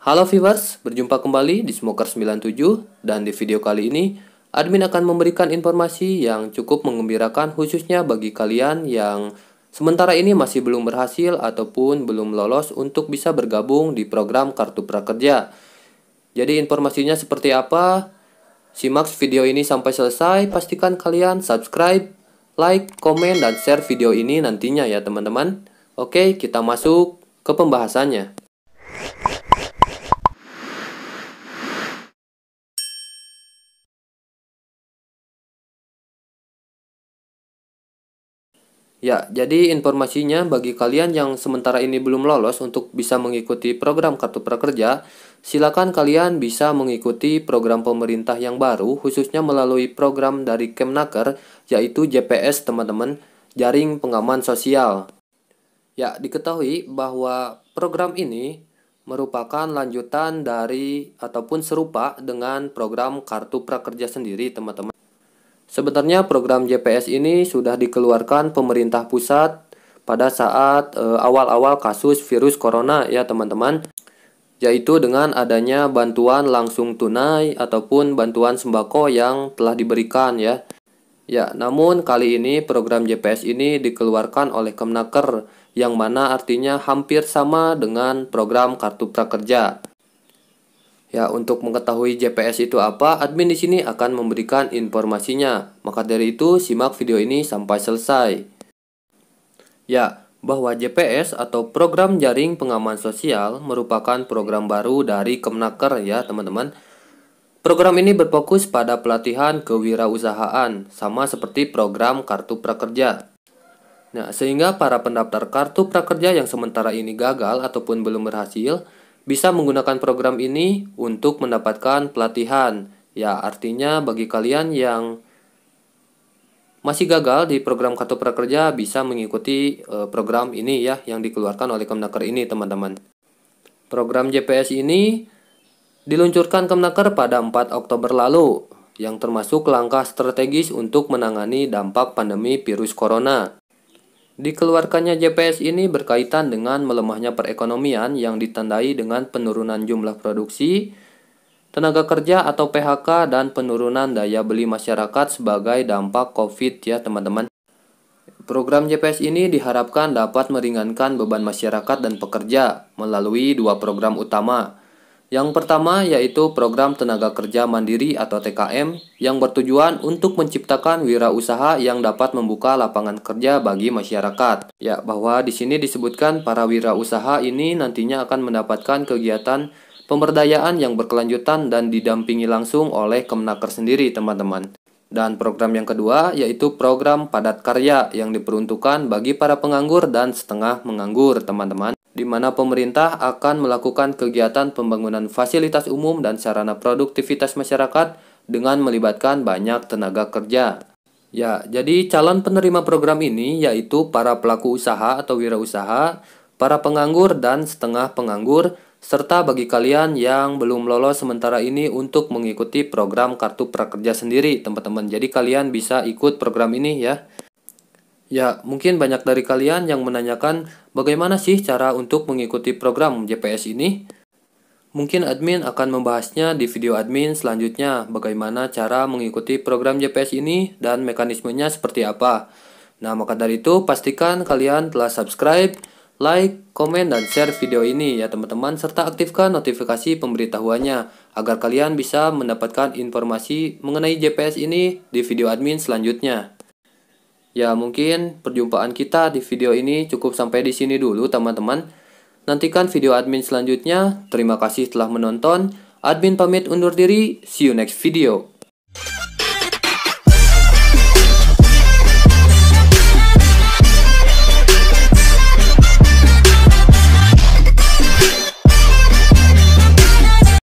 Halo viewers, berjumpa kembali di Smoker 97 dan di video kali ini admin akan memberikan informasi yang cukup mengembirakan khususnya bagi kalian yang sementara ini masih belum berhasil ataupun belum lolos untuk bisa bergabung di program Kartu Prakerja. Jadi informasinya seperti apa? Simak video ini sampai selesai, pastikan kalian subscribe, like, komen, dan share video ini nantinya ya teman-teman. Oke, kita masuk ke pembahasannya. Ya, jadi informasinya bagi kalian yang sementara ini belum lolos untuk bisa mengikuti program Kartu Prakerja, silakan kalian bisa mengikuti program pemerintah yang baru khususnya melalui program dari Kemnaker yaitu JPS teman-teman, Jaring Pengaman Sosial. Ya, diketahui bahwa program ini merupakan lanjutan dari ataupun serupa dengan program Kartu Prakerja sendiri teman-teman. Sebenarnya program JPS ini sudah dikeluarkan pemerintah pusat pada saat eh, awal-awal e, kasus virus corona ya teman-teman yaitu dengan adanya bantuan langsung tunai ataupun bantuan sembako yang telah diberikan ya. Ya, namun kali ini program JPS ini dikeluarkan oleh Kemnaker yang mana artinya hampir sama dengan program Kartu Prakerja. Ya, untuk mengetahui JPS itu apa, admin di sini akan memberikan informasinya. Maka dari itu, simak video ini sampai selesai. Ya, bahwa JPS atau Program Jaring Pengaman Sosial merupakan program baru dari Kemnaker ya, teman-teman. Program ini berfokus pada pelatihan kewirausahaan, sama seperti program Kartu Prakerja. Nah, sehingga para pendaftar Kartu Prakerja yang sementara ini gagal ataupun belum berhasil, bisa menggunakan program ini untuk mendapatkan pelatihan. Ya, artinya bagi kalian yang masih gagal di program kartu prakerja bisa mengikuti eh, program ini ya yang dikeluarkan oleh Kemnaker ini, teman-teman. Program JPS ini diluncurkan Kemnaker pada 4 Oktober lalu yang termasuk langkah strategis untuk menangani dampak pandemi virus corona. Dikeluarkannya JPS ini berkaitan dengan melemahnya perekonomian yang ditandai dengan penurunan jumlah produksi, tenaga kerja atau PHK dan penurunan daya beli masyarakat sebagai dampak COVID ya teman-teman. Program JPS ini diharapkan dapat meringankan beban masyarakat dan pekerja melalui dua program utama, yang pertama yaitu program tenaga kerja mandiri atau TKM yang bertujuan untuk menciptakan wirausaha yang dapat membuka lapangan kerja bagi masyarakat. Ya, bahwa di sini disebutkan para wirausaha ini nantinya akan mendapatkan kegiatan pemberdayaan yang berkelanjutan dan didampingi langsung oleh Kemnaker sendiri, teman-teman. Dan program yang kedua yaitu program padat karya yang diperuntukkan bagi para penganggur dan setengah menganggur, teman-teman di mana pemerintah akan melakukan kegiatan pembangunan fasilitas umum dan sarana produktivitas masyarakat dengan melibatkan banyak tenaga kerja. Ya, jadi calon penerima program ini yaitu para pelaku usaha atau wirausaha, para penganggur dan setengah penganggur, serta bagi kalian yang belum lolos sementara ini untuk mengikuti program kartu prakerja sendiri, teman-teman. Jadi kalian bisa ikut program ini ya. Ya, mungkin banyak dari kalian yang menanyakan bagaimana sih cara untuk mengikuti program JPS ini? Mungkin admin akan membahasnya di video admin selanjutnya bagaimana cara mengikuti program JPS ini dan mekanismenya seperti apa. Nah, maka dari itu pastikan kalian telah subscribe, like, komen, dan share video ini ya teman-teman serta aktifkan notifikasi pemberitahuannya agar kalian bisa mendapatkan informasi mengenai JPS ini di video admin selanjutnya. Ya, mungkin perjumpaan kita di video ini cukup sampai di sini dulu, teman-teman. Nantikan video admin selanjutnya. Terima kasih telah menonton. Admin pamit undur diri. See you next video.